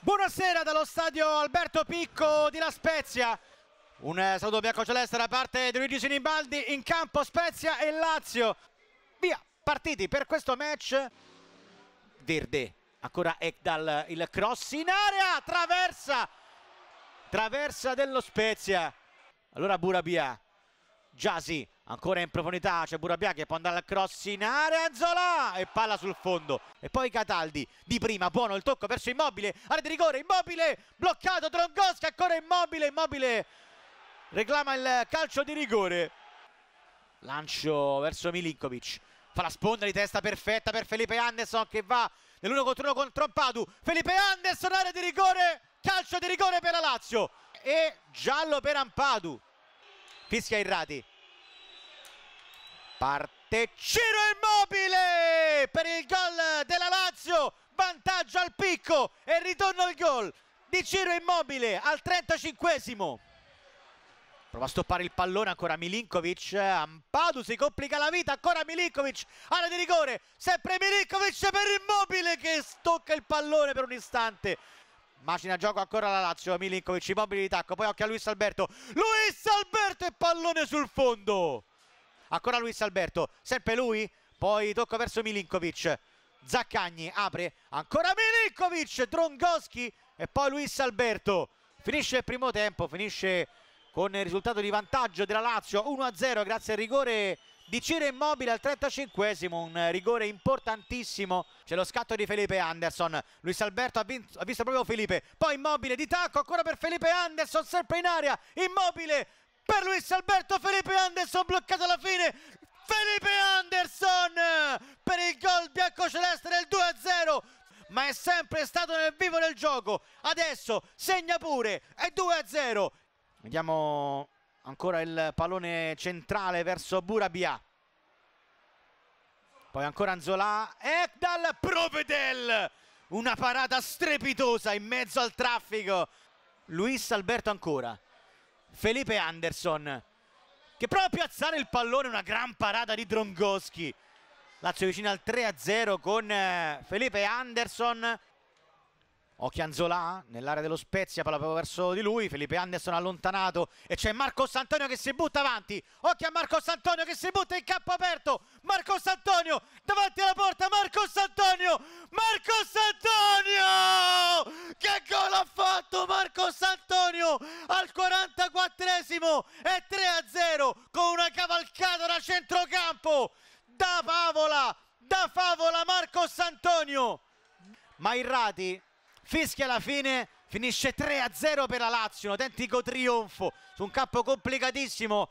Buonasera dallo stadio Alberto Picco di La Spezia. Un eh, saluto bianco celeste da parte di Luigi Sinibaldi in campo Spezia e Lazio. Via, partiti per questo match. Verde, ancora Ekdal, il cross in area, traversa, traversa dello Spezia. Allora Burabia Giasi ancora in profondità c'è Burabia che può andare al cross in area Zola e palla sul fondo e poi Cataldi di prima buono il tocco verso Immobile area di rigore Immobile bloccato Trongosca ancora Immobile Immobile reclama il calcio di rigore lancio verso Milinkovic fa la sponda di testa perfetta per Felipe Anderson che va nell'uno contro uno contro Trompadu Felipe Anderson area di rigore calcio di rigore per la Lazio e giallo per Ampadu fischia Irrati parte Ciro Immobile per il gol della Lazio vantaggio al picco e ritorno al gol di Ciro Immobile al 35esimo prova a stoppare il pallone ancora Milinkovic Ampadu si complica la vita ancora Milinkovic area di rigore sempre Milinkovic per Immobile che stocca il pallone per un istante Macina gioco ancora la Lazio, Milinkovic, immobile di tacco, poi occhio a Luis Alberto. Luis Alberto e pallone sul fondo. Ancora Luis Alberto, sempre lui, poi tocco verso Milinkovic. Zaccagni apre, ancora Milinkovic, Drongoschi e poi Luis Alberto. Finisce il primo tempo, finisce con il risultato di vantaggio della Lazio 1-0 grazie al rigore di Ciro Immobile al 35esimo, un rigore importantissimo, c'è lo scatto di Felipe Anderson, Luis Alberto ha, vinto, ha, visto proprio Felipe, poi Immobile di tacco ancora per Felipe Anderson, sempre in aria, Immobile per Luis Alberto, Felipe Anderson bloccato alla fine, Felipe Anderson per il gol biancoceleste del 2-0, ma è sempre stato nel vivo del gioco. Adesso segna pure, è 2-0. Vediamo ancora il pallone centrale verso Burabia. Poi ancora Anzola. E dal Provedel! Una parata strepitosa in mezzo al traffico. Luis Alberto ancora. Felipe Anderson che prova a piazzare il pallone, una gran parata di Drongoschi. Lazio vicino al 3-0 con eh, Felipe Anderson Occhianzola nell'area dello Spezia, palla proprio verso di lui, Felipe Anderson allontanato e c'è Marco Santonio che si butta avanti, occhio a Marco Santonio che si butta in campo aperto, Marco Santonio davanti alla porta, Marco Santonio, Marco Santonio, che gol ha fatto Marco Santonio al 44esimo e 3 a 0 con una cavalcata da centrocampo, da favola, da favola Marco Santonio, ma Irrati fischia alla fine finisce 3-0 per la Lazio un autentico trionfo su un campo complicatissimo